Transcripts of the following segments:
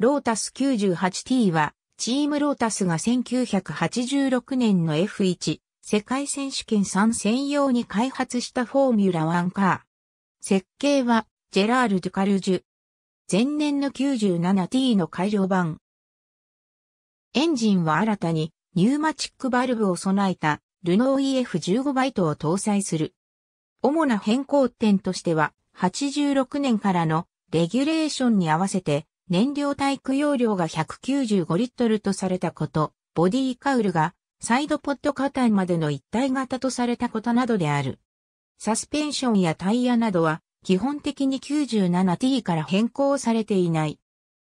ロータス 98T は、チームロータスが1986年の F1 世界選手権3専用に開発したフォーミュラ1カー。設計は、ジェラール・ドゥカルジュ。前年の 97T の改良版。エンジンは新たに、ニューマチックバルブを備えた、ルノー EF15 バイトを搭載する。主な変更点としては、86年からのレギュレーションに合わせて、燃料タイ容量が195リットルとされたこと、ボディカウルがサイドポッドカタまでの一体型とされたことなどである。サスペンションやタイヤなどは基本的に 97T から変更されていない。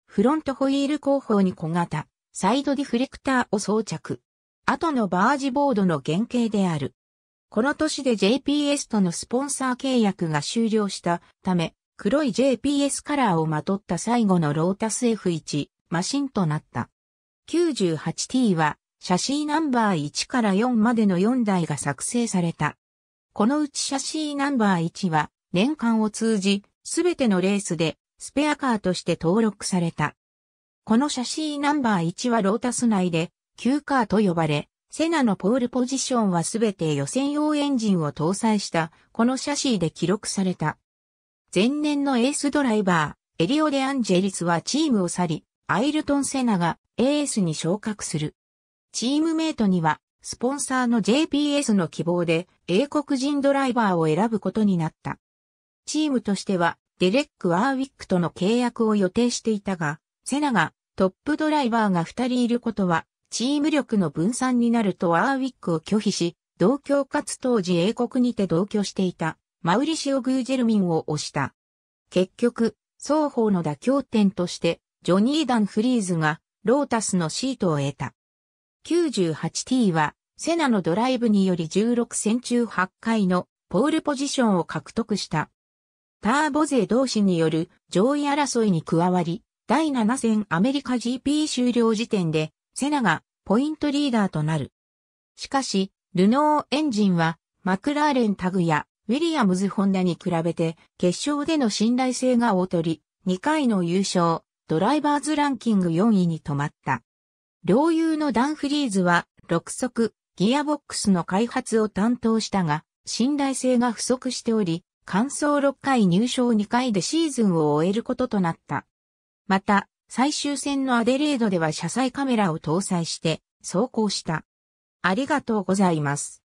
フロントホイール後方に小型、サイドディフレクターを装着。後のバージボードの原型である。この年で JPS とのスポンサー契約が終了したため、黒い JPS カラーをまとった最後のロータス F1 マシンとなった。98T は、写真ナンバー1から4までの4台が作成された。このうち写真ナンバー1は、年間を通じ、すべてのレースで、スペアカーとして登録された。この写真ナンバー1はロータス内で、Q カーと呼ばれ、セナのポールポジションはすべて予選用エンジンを搭載した、このシャシーで記録された。前年のエースドライバー、エリオ・デ・アンジェリスはチームを去り、アイルトン・セナがエースに昇格する。チームメイトには、スポンサーの JPS の希望で英国人ドライバーを選ぶことになった。チームとしては、デレック・ワーウィックとの契約を予定していたが、セナがトップドライバーが2人いることは、チーム力の分散になるとワーウィックを拒否し、同居かつ当時英国にて同居していたマウリシオ・グージェルミンを押した。結局、双方の妥協点として、ジョニー・ダン・フリーズが、ロータスのシートを得た。98T は、セナのドライブにより16戦中8回のポールポジションを獲得した。ターボ勢同士による上位争いに加わり、第7戦アメリカ GP 終了時点で、セナがポイントリーダーとなる。しかし、ルノーエンジンは、マクラーレンタグやウィリアムズ・ホンダに比べて、決勝での信頼性が劣り、2回の優勝、ドライバーズランキング4位に止まった。両友のダンフリーズは、6速、ギアボックスの開発を担当したが、信頼性が不足しており、完走6回入賞2回でシーズンを終えることとなった。また、最終戦のアデレードでは車載カメラを搭載して、走行した。ありがとうございます。